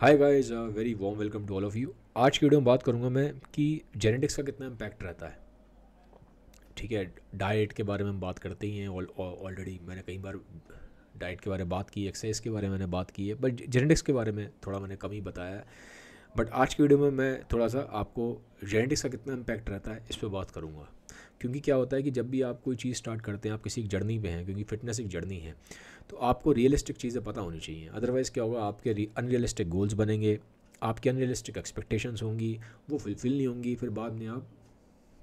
hi guys a very warm welcome to all of you आज की video में बात करूँगा मैं कि जेनेटिक्स का कितना इम्पैक्ट रहता है ठीक है डाइट के बारे में हम बात करते ही हैं ऑलरेडी मैंने कई बार डाइट के बारे में बात की एक्सरसाइज के बारे में मैंने बात की है बट जेनेटिक्स के बारे में थोड़ा मैंने कम ही बताया बट आज की वीडियो में मैं थोड़ा सा आपको जेनेटिक्स का कितना इम्पैक्ट रहता है इस पर बात करूँगा क्योंकि क्या होता है कि जब भी आप कोई चीज़ स्टार्ट करते हैं आप किसी एक जर्नी पे हैं क्योंकि फिटनेस एक जर्नी है तो आपको रियलिस्टिक चीज़ें पता होनी चाहिए अदरवाइज़ क्या होगा आपके अनरियलिस्टिक गोल्स बनेंगे आपके अनरियलिस्टिक एक्सपेक्टेशंस होंगी वो फुलफ़िल नहीं होंगी फिर बाद में आप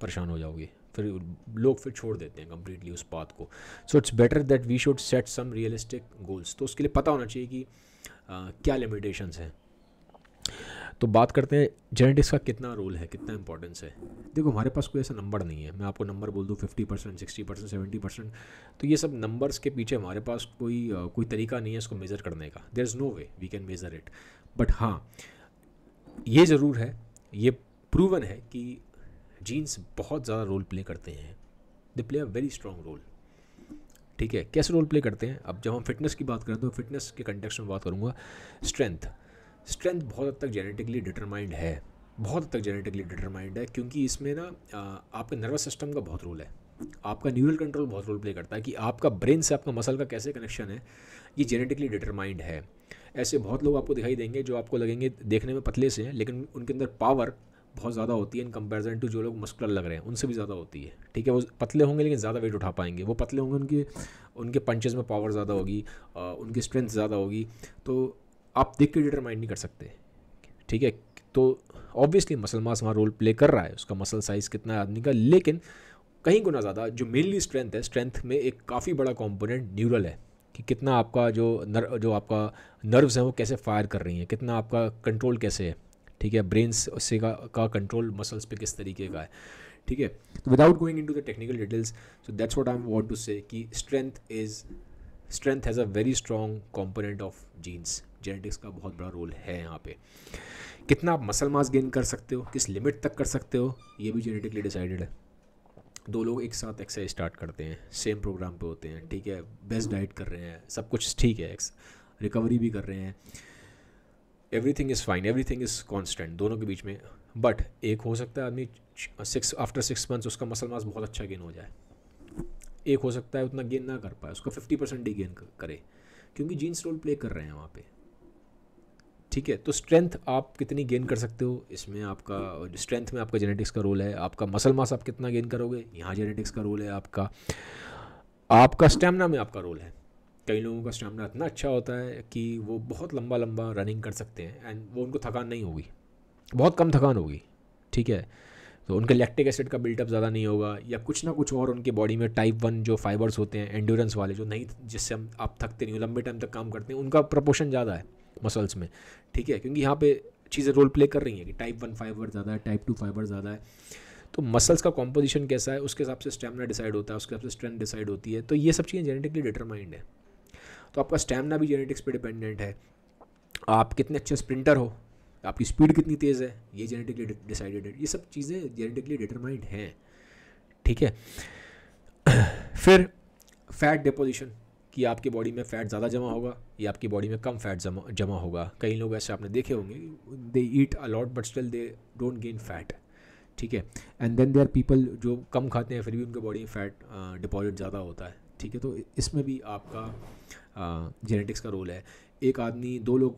परेशान हो जाओगे फिर लोग फिर छोड़ देते हैं कम्प्लीटली उस बात को so it's better that we should set some realistic goals तो उसके लिए पता होना चाहिए कि आ, क्या लिमिटेशंस हैं तो बात करते हैं जेनेटिक्स का कितना रोल है कितना इंपॉर्टेंस है देखो हमारे पास कोई ऐसा नंबर नहीं है मैं आपको नंबर बोल दूँ fifty percent sixty percent seventy percent तो ये सब नंबर्स के पीछे हमारे पास कोई कोई तरीका नहीं है इसको मेज़र करने का there is no way we can measure it but हाँ ये ज़रूर है ये प्रूवन है कि जीन्स बहुत ज़्यादा रोल प्ले करते हैं they play a very strong role ठीक है कैसे रोल प्ले करते हैं अब जब हम फिटनेस की बात करें तो फिटनेस के कंटेक्स में बात करूँगा स्ट्रेंथ स्ट्रेंथ बहुत हद तक जेनेटिकली डिटरमाइंड है बहुत हद तक जेनेटिकली डिटरमाइंड है क्योंकि इसमें ना आपके नर्वस सिस्टम का बहुत रोल है आपका न्यूरल कंट्रोल बहुत रोल प्ले करता है कि आपका ब्रेन से आपका मसल का कैसे कनेक्शन है ये जेनेटिकली डिटरमाइंड है ऐसे बहुत लोग आपको दिखाई देंगे जो आपको लगेंगे देखने में पतले से हैं लेकिन उनके अंदर पावर बहुत ज़्यादा होती है इन कंपेरिजन टू जो लोग मस्कुलर लग रहे हैं उनसे भी ज़्यादा होती है ठीक है वो पतले होंगे लेकिन ज़्यादा वेट उठा पाएंगे वो पतले होंगे उनके उनके पंचेज़ में पावर ज़्यादा होगी उनकी स्ट्रेंथ ज़्यादा होगी तो आप देख के डिटरमाइन नहीं कर सकते ठीक है तो ऑब्वियसली मसल मास वहाँ रोल प्ले कर रहा है उसका मसल साइज़ कितना है आदमी का लेकिन कहीं गुना ज़्यादा जो मेनली स्ट्रेंथ है स्ट्रेंथ में एक काफ़ी बड़ा कॉम्पोनेंट न्यूरल है कि कितना आपका जो नर जो आपका नर्व्स हैं वो कैसे फायर कर रही हैं कितना आपका कंट्रोल कैसे है ठीक है ब्रेन से का, का कंट्रोल मसल्स पे किस तरीके का है ठीक है तो without going into the technical details so that's what I am want to say कि strength is strength has a very strong component of genes genetics का बहुत बड़ा रोल है यहाँ पे कितना आप मसल मास गेन कर सकते हो किस लिमिट तक कर सकते हो ये भी जेनेटिकली डिसाइडेड है दो लोग एक साथ एक्सरसाइज स्टार्ट करते हैं सेम प्रोग्राम पे होते हैं ठीक है बेस्ट डाइट कर रहे हैं सब कुछ ठीक है रिकवरी भी कर रहे हैं everything is fine everything is constant दोनों के बीच में बट एक हो सकता है आदमी सिक्स आफ्टर सिक्स मंथ्स उसका मसल मास बहुत अच्छा गेन हो जाए एक हो सकता है उतना गेन ना कर पाए उसका फिफ्टी परसेंट ही गेन करे क्योंकि जीन्स रोल प्ले कर रहे हैं वहाँ पे ठीक है तो स्ट्रेंथ आप कितनी गेन कर सकते हो इसमें आपका स्ट्रेंथ में आपका जेनेटिक्स का रोल है आपका मसल मास आप कितना गेन करोगे यहाँ जेनेटिक्स का रोल है आपका आपका स्टेमिना में आपका रोल है कई लोगों का स्टेमिना इतना अच्छा होता है कि वो बहुत लंबा लंबा रनिंग कर सकते हैं एंड वो उनको थकान नहीं होगी बहुत कम थकान होगी ठीक है तो उनके लैक्टिक एसिड का बिल्टअप ज़्यादा नहीं होगा या कुछ ना कुछ और उनके बॉडी में टाइप वन जो फाइबर्स होते हैं एंड्योरेंस वाले जो नहीं जिससे हम आप थकते नहीं हो लंबे टाइम तक काम करते हैं उनका प्रपोशन ज़्यादा है मसल्स में ठीक है क्योंकि यहाँ पे चीज़ें रोल प्ले कर रही हैं कि टाइप वन फाइबर ज़्यादा है टाइप टू फाइबर ज़्यादा है तो मसल्स का कॉम्पोजिशन कैसा है उसके हिसाब से स्टेमिना डिसाइड होता है उसके हिसाब से स्ट्रेंथ डिसाइड होती है तो ये सब चीज़ें जेनेटिकली डिटरमाइंड है तो आपका स्टेमिना भी जेनेटिक्स पे डिपेंडेंट है आप कितने अच्छे स्प्रिंटर हो आपकी स्पीड कितनी तेज़ है ये जेनेटिकली डिसाइडेड है ये सब चीज़ें जेनेटिकली डिटरमाइंड हैं ठीक है फिर फैट डिपोजिशन कि आपकी बॉडी में फ़ैट ज़्यादा जमा होगा या आपकी बॉडी में कम फैट जमा जमा होगा कई लोग ऐसे आपने देखे होंगे they eat a lot but still they don't gain fat ठीक है and then they are people जो कम खाते हैं फिर भी उनके बॉडी में फ़ैट डिपॉजिट ज़्यादा होता है ठीक है तो इसमें भी आपका जेनेटिक्स का रोल है एक आदमी दो लोग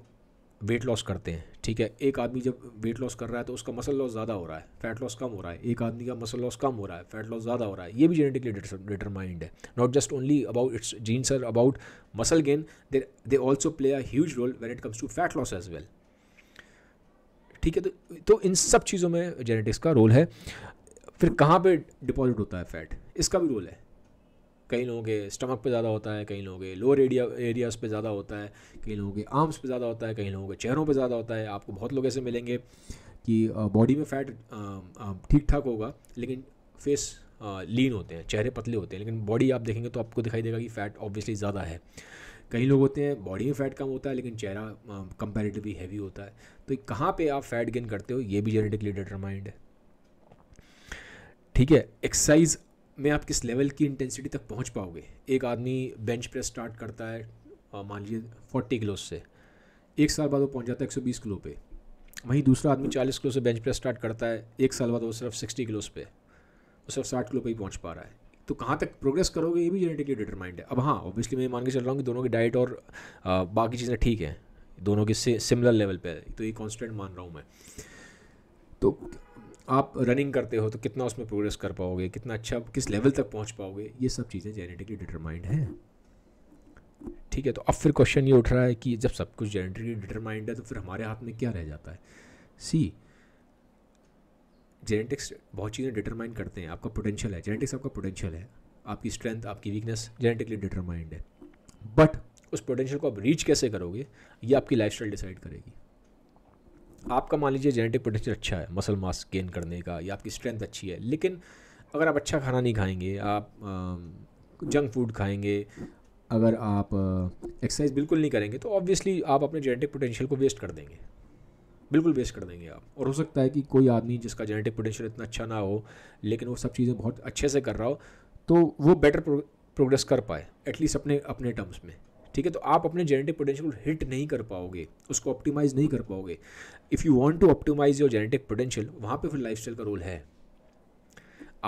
वेट लॉस करते हैं ठीक है एक आदमी जब वेट लॉस कर रहा है तो उसका मसल लॉस ज़्यादा हो रहा है फैट लॉस कम हो रहा है एक आदमी का मसल लॉस कम हो रहा है फैट लॉस ज़्यादा हो रहा है ये भी जेनेटिकली डिटरमाइंड है not just only about its genes are about muscle gain there they also play a huge role when it comes to fat loss as well ठीक है तो तो इन सब चीज़ों में जेनेटिक्स का रोल है फिर कहाँ पर डिपॉजिट होता है फैट इसका भी रोल है कई लोगों के स्टमक पे ज़्यादा होता है कई लोगों के लोअर एरिया एरियाज़ पे ज़्यादा होता है कई लोगों के आर्म्स पे ज़्यादा होता है कई लोगों के चेहरों पे ज़्यादा होता है आपको बहुत लोग ऐसे मिलेंगे कि बॉडी में फ़ैट ठीक ठाक होगा लेकिन फेस लीन होते हैं चेहरे पतले होते हैं लेकिन बॉडी आप देखेंगे तो आपको दिखाई देगा कि फ़ैट ऑब्वियसली ज़्यादा है कई लोग होते हैं बॉडी में फ़ैट कम होता है लेकिन चेहरा कंपेरेटिवली हैवी होता है तो कहाँ पे आप फ़ैट गेन करते हो ये भी जेनेटिकली डिटरमाइंड है ठीक है एक्सरसाइज में आप किस लेवल की इंटेंसिटी तक पहुंच पाओगे एक आदमी बेंच प्रेस स्टार्ट करता है मान लीजिए फोर्टी किलो से एक साल बाद वो पहुंच जाता है एक सौ बीस किलो पे वहीं दूसरा आदमी चालीस किलो से बेंच प्रेस स्टार्ट करता है एक साल बाद वो सिर्फ सिक्सटी किलोस पे वो सिर्फ साठ किलो पे ही पहुँच पा रहा है तो कहाँ तक प्रोग्रेस करोगे ये भी जेनेटिकली डिटरमाइंड है अब हाँ ऑब्वियसली मैं मान के चल रहा हूँ कि दोनों की डाइट और बाकी चीज़ें ठीक हैं दोनों के सिमिलर लेवल पे है तो ये कॉन्स्टेंट मान रहा हूँ मैं तो आप रनिंग करते हो तो कितना उसमें प्रोग्रेस कर पाओगे कितना अच्छा किस लेवल तक पहुंच पाओगे ये सब चीज़ें जेनेटिकली डिटरमाइंड हैं ठीक है तो अब फिर क्वेश्चन ये उठ रहा है कि जब सब कुछ जेनेटिकली डिटरमाइंड है तो फिर हमारे हाथ में क्या रह जाता है सी जेनेटिक्स बहुत चीज़ें डिटरमाइन करते हैं आपका पोटेंशियल है जेनेटिक्स आपका पोटेंशियल है आपकी स्ट्रेंथ आपकी वीकनेस जेनेटिकली डिटरमाइंड है बट उस पोटेंशियल को आप रीच कैसे करोगे ये आपकी लाइफ डिसाइड करेगी आपका मान लीजिए जेनेटिक पोटेंशियल अच्छा है मसल मास गेन करने का या आपकी स्ट्रेंथ अच्छी है लेकिन अगर आप अच्छा खाना नहीं खाएंगे आप जंक फूड खाएंगे अगर आप एक्सरसाइज बिल्कुल नहीं करेंगे तो ऑब्वियसली आप अपने जेनेटिक पोटेंशियल को वेस्ट कर देंगे बिल्कुल वेस्ट कर देंगे आप और हो सकता है कि कोई आदमी जिसका जेनेटिक पोटेंशियल इतना अच्छा ना हो लेकिन वो सब चीज़ें बहुत अच्छे से कर रहा हो तो वो बेटर प्रोग्रेस कर पाए एटलीस्ट अपने अपने टर्म्स में ठीक है तो आप अपने जेनेटिक पोटेंशियल को हिट नहीं कर पाओगे उसको ऑप्टिमाइज़ नहीं कर पाओगे if you want to optimise your genetic potential वहाँ पे फिर स्टाइल का रोल है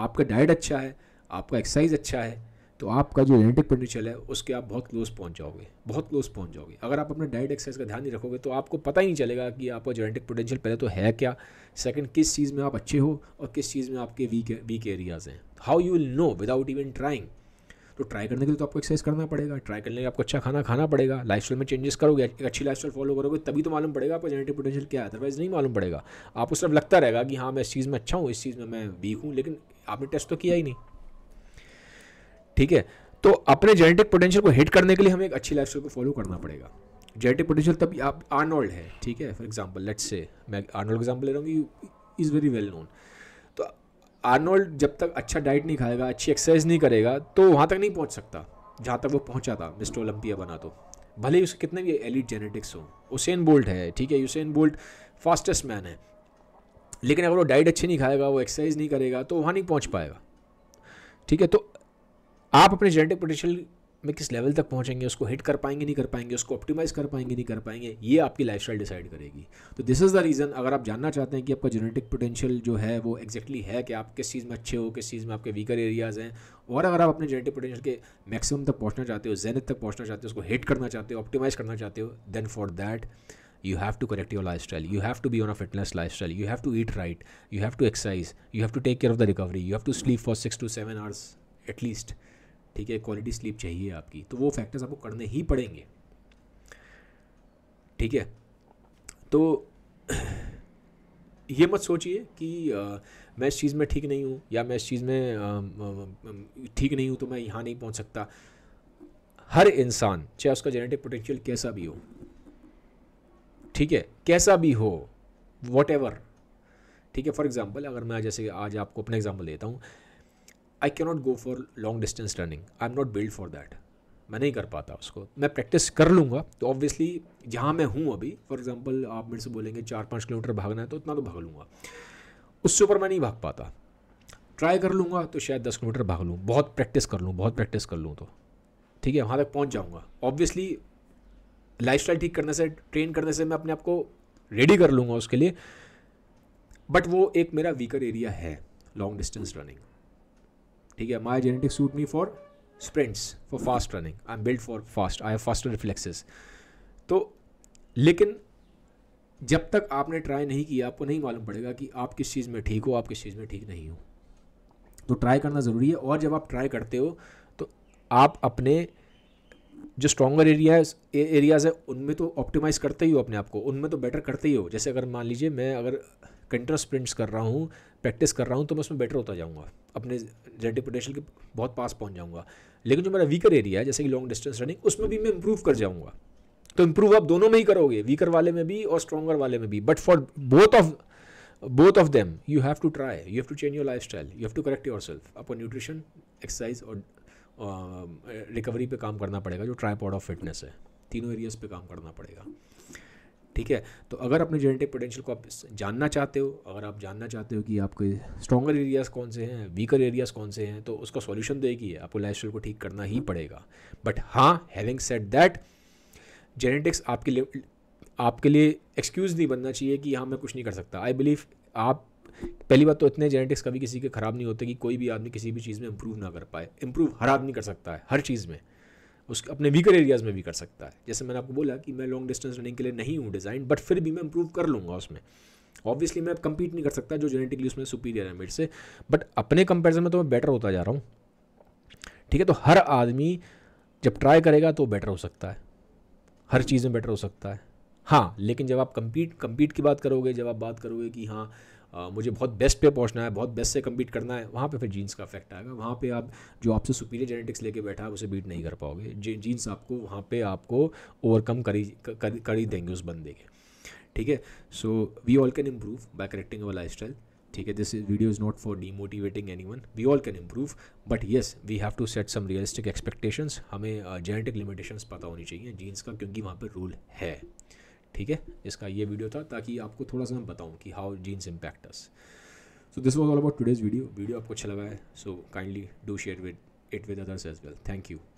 आपका डाइट अच्छा है आपका एक्सरसाइज अच्छा है तो आपका जो जेनेटिक पोटेंशियल है उसके आप बहुत क्लोज पहुंच जाओगे बहुत क्लोज पहुंच जाओगे अगर आप अपने डाइट एक्सरसाइज का ध्यान नहीं रखोगे तो आपको पता ही नहीं चलेगा कि आपका जेनेटिक पोटेंशियल पहले तो है क्या सेकंड किस चीज़ में आप अच्छे हो और किस चीज़ में आपके वीक वीक एरियाज़ हैं how you will know without even trying तो ट्राई करने के लिए तो आपको एक्सरसाइज करना पड़ेगा ट्राई करने के लिए आपको अच्छा खाना खाना पड़ेगा लाइफ में चेंजेस करोगे एक अच्छी लाइफ फॉलो करोगे तभी तो मालूम पड़ेगा आपका जेनेटिव पोटेंशियल क्या है अदरवाइज़ नहीं मालूम पड़ेगा आपको सिर्फ लगता रहेगा कि हाँ मैं इस चीज़ में अच्छा हूँ इस चीज़ में मैं वीक हूँ लेकिन आपने टेस्ट तो किया ही नहीं ठीक है तो अपने जेनेटिक पोटेंशियल को हिट करने के लिए हमें एक अच्छी लाइफ को फॉलो करना पड़ेगा जेनेटिक पोटेंशियल तभी आप आर्नोल्ड है ठीक है फॉर एग्जाम्पल लेट्स से मैं आर्नोल्ड एग्जाम्पल ले रहा हूँ is very well known Arnold जब तक अच्छा डाइट नहीं खाएगा अच्छी एक्सरसाइज नहीं करेगा तो वहाँ तक नहीं पहुँच सकता जहाँ तक वो पहुँचा था मिस्टर ओलंपिया बना तो भले ही उसके कितने भी एलिट जेनेटिक्स हो उसेन बोल्ट है ठीक है यूसेन बोल्ट फास्टेस्ट मैन है लेकिन अगर वो डाइट अच्छी नहीं खाएगा वो एक्सरसाइज नहीं करेगा तो वहाँ नहीं पहुँच पाएगा ठीक है तो आप अपने जेनेटिक पोटेंशियल में किस लेवल तक पहुँचेंगे उसको हिट कर पाएंगे नहीं कर पाएंगे उसको ऑप्टिमाइज़ कर पाएंगे नहीं कर पाएंगे ये आपकी लाइफ डिसाइड करेगी तो दिस इज़ द रीज़न अगर आप जानना चाहते हैं कि आपका जेनेटिक पोटेंशियल जो है वो एग्जैक्टली exactly है कि आप किस चीज़ में अच्छे हो किस चीज़ में आपके वीकर एरियाज़ हैं और अगर आप अपने जेनेटिक पोटेंशियल के मैक्सिमम तक पहुँचना चाहते हो जेनिथ तक पहुँचना चाहते हो उसको हिट करना चाहते हो ऑप्टिमाइज़ करना चाहते हो then for that you have to correct your lifestyle you have to be on a fitness lifestyle you have to eat right you have to exercise you have to take care of the recovery you have to sleep for six to seven hours at least ठीक है quality sleep चाहिए आपकी तो वो factors आपको करने ही पड़ेंगे ठीक है तो ये मत सोचिए कि आ, मैं इस चीज़ में ठीक नहीं हूँ या मैं इस चीज़ में ठीक नहीं हूँ तो मैं यहाँ नहीं पहुँच सकता हर इंसान चाहे उसका जेनेटिक पोटेंशियल कैसा भी हो ठीक है कैसा भी हो वॉट एवर ठीक है फॉर एग्ज़ाम्पल अगर मैं जैसे आज आपको अपना एग्ज़ाम्पल देता हूँ I cannot go for long distance running I am not build for that मैं नहीं कर पाता उसको मैं प्रैक्टिस कर लूँगा तो ऑब्वियसली जहाँ मैं हूँ अभी फॉर एग्जाम्पल आप मेरे से बोलेंगे चार पाँच किलोमीटर भागना है तो उतना तो भाग लूँगा उससे ऊपर मैं नहीं भाग पाता ट्राई कर लूँगा तो शायद दस किलोमीटर भाग लूँ बहुत प्रैक्टिस कर लूँ बहुत प्रैक्टिस कर लूँ तो ठीक है वहाँ तक पहुँच जाऊँगा ऑब्वियसली लाइफ ठीक करने से ट्रेन करने से मैं अपने आप को रेडी कर लूँगा उसके लिए बट वो एक मेरा वीकर एरिया है लॉन्ग डिस्टेंस रनिंग ठीक है my genetic suit me for sprints for fast running I am build for fast I have fast reflexes तो लेकिन जब तक आपने ट्राई नहीं किया आपको नहीं मालूम पड़ेगा कि आप किस चीज़ में ठीक हो आप किस चीज़ में ठीक नहीं हो तो ट्राई करना ज़रूरी है और जब आप ट्राई करते हो तो आप अपने जो स्ट्रॉगर एरिया एरियाज़ है उनमें तो ऑप्टिमाइज़ करते ही हो अपने आप को उनमें तो बेटर करते ही हो जैसे अगर मान लीजिए मैं अगर कंट्रास्ट प्रिंट्स कर रहा हूँ प्रैक्टिस कर रहा हूँ तो मैं उसमें बेटर होता जाऊँगा अपने जेंटी पोटेंशियल के बहुत पास पहुँच जाऊँगा लेकिन जो मेरा वीकर एरिया है जैसे कि लॉन्ग डिस्टेंस रनिंग उसमें भी मैं इंप्रूव कर जाऊँगा तो इम्प्रूव आप दोनों में ही करोगे वीकर वाले में भी और स्ट्रॉगर वाले में भी but for both of both of them you have to try you have to change your lifestyle you have to correct yourself आपको न्यूट्रिशन एक्सरसाइज और रिकवरी um, uh, पे काम करना पड़ेगा जो ट्राई पॉड ऑफ फिटनेस है तीनों areas पे काम करना पड़ेगा ठीक है तो अगर अपने जेनेटिक पोटेंशियल को आप जानना चाहते हो अगर आप जानना चाहते हो कि आपके स्ट्रॉगर एरियाज़ कौन से हैं वीकर एरियाज़ कौन से हैं तो उसका सॉल्यूशन तो एक ही है आपको लाइफ को ठीक करना ही पड़ेगा बट हाँ हैविंग सेट दैट जेनेटिक्स आपके लिए आपके लिए एक्सक्यूज़ नहीं बनना चाहिए कि हाँ मैं कुछ नहीं कर सकता आई बिलीव आप पहली बात तो इतने जेनेटिक्स कभी किसी के ख़राब नहीं होते कि कोई भी आदमी किसी भी चीज़ में इम्प्रूव ना कर पाए इम्प्रूव हर आदमी कर सकता है हर चीज़ में उस अपने वीकर एरियाज़ में भी कर सकता है जैसे मैंने आपको बोला कि मैं लॉन्ग डिस्टेंस रनिंग के लिए नहीं हूँ डिज़ाइन बट फिर भी मैं इंप्रूव कर लूँगा उसमें ऑब्वियसली मैं कम्पीट नहीं कर सकता जो जेनेटिकली उसमें सुपीरियर है मेरे से बट अपने कंपेरिजन में तो मैं बेटर होता जा रहा हूँ ठीक है तो हर आदमी जब ट्राई करेगा तो बेटर हो सकता है हर चीज़ में बेटर हो सकता है हाँ लेकिन जब आप कम्पीट कम्पीट की बात करोगे जब आप बात करोगे कि हाँ आ, मुझे बहुत बेस्ट पे पहुंचना है बहुत बेस्ट से कम्पीट करना है वहाँ पे फिर जीन्स का इफेक्ट आएगा वहाँ पे आप जो आपसे सुपीरियर जेनेटिक्स लेके बैठा है उसे बीट नहीं कर पाओगे जी, जीन्स आपको वहाँ पे आपको ओवरकम करी कर, कर ही देंगे उस बंदे के ठीक है so we all can improve by correcting our lifestyle ठीक है this video is not for demotivating anyone we all can improve but yes we have to set some realistic expectations हमें genetic limitations पता होनी चाहिए jeans का क्योंकि वहाँ पर रूल है ठीक है इसका ये वीडियो था ताकि आपको थोड़ा सा मैं बताऊँ कि how genes impact us so this was all about today's video video आपको अच्छा लगा है so kindly do share with it with others as well thank you